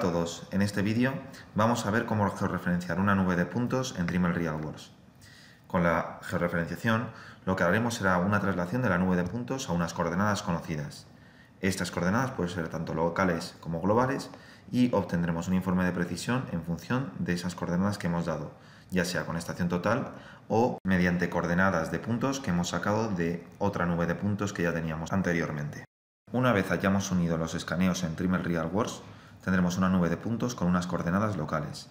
todos, en este vídeo vamos a ver cómo georreferenciar una nube de puntos en Real RealWorks. Con la georreferenciación lo que haremos será una traslación de la nube de puntos a unas coordenadas conocidas. Estas coordenadas pueden ser tanto locales como globales y obtendremos un informe de precisión en función de esas coordenadas que hemos dado, ya sea con estación total o mediante coordenadas de puntos que hemos sacado de otra nube de puntos que ya teníamos anteriormente. Una vez hayamos unido los escaneos en Real RealWorks, tendremos una nube de puntos con unas coordenadas locales,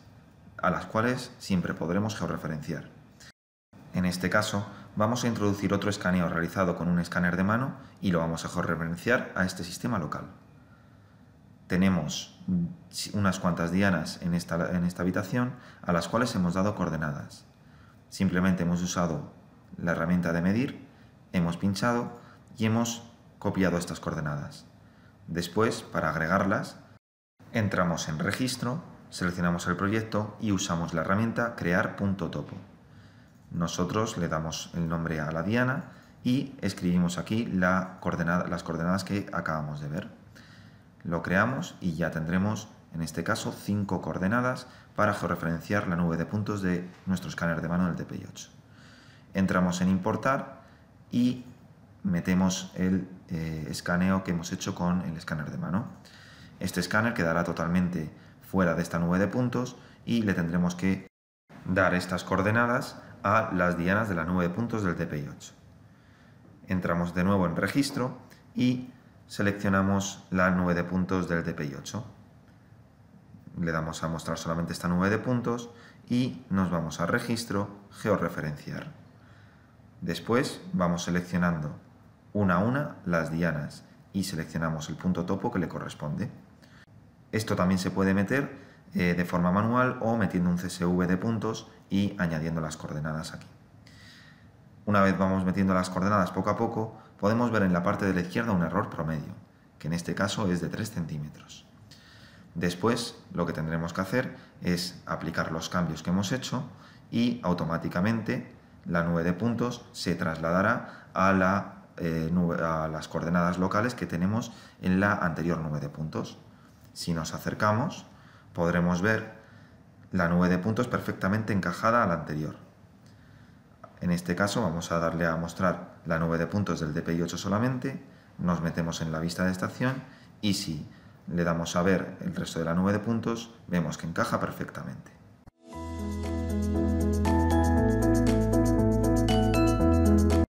a las cuales siempre podremos georreferenciar. En este caso, vamos a introducir otro escaneo realizado con un escáner de mano y lo vamos a georreferenciar a este sistema local. Tenemos unas cuantas dianas en esta, en esta habitación a las cuales hemos dado coordenadas. Simplemente hemos usado la herramienta de medir, hemos pinchado y hemos copiado estas coordenadas. Después, para agregarlas, Entramos en registro, seleccionamos el proyecto y usamos la herramienta Crear punto topo. Nosotros le damos el nombre a la diana y escribimos aquí la las coordenadas que acabamos de ver. Lo creamos y ya tendremos, en este caso, cinco coordenadas para georreferenciar la nube de puntos de nuestro escáner de mano del DPI-8. Entramos en importar y metemos el eh, escaneo que hemos hecho con el escáner de mano. Este escáner quedará totalmente fuera de esta nube de puntos y le tendremos que dar estas coordenadas a las dianas de la nube de puntos del tpi 8 Entramos de nuevo en registro y seleccionamos la nube de puntos del tpi 8 Le damos a mostrar solamente esta nube de puntos y nos vamos a registro, georreferenciar. Después vamos seleccionando una a una las dianas y seleccionamos el punto topo que le corresponde. Esto también se puede meter eh, de forma manual o metiendo un CSV de puntos y añadiendo las coordenadas aquí. Una vez vamos metiendo las coordenadas poco a poco, podemos ver en la parte de la izquierda un error promedio, que en este caso es de 3 centímetros. Después lo que tendremos que hacer es aplicar los cambios que hemos hecho y automáticamente la nube de puntos se trasladará a, eh, a las coordenadas locales que tenemos en la anterior nube de puntos. Si nos acercamos, podremos ver la nube de puntos perfectamente encajada a la anterior. En este caso vamos a darle a mostrar la nube de puntos del DPI-8 solamente, nos metemos en la vista de estación y si le damos a ver el resto de la nube de puntos, vemos que encaja perfectamente.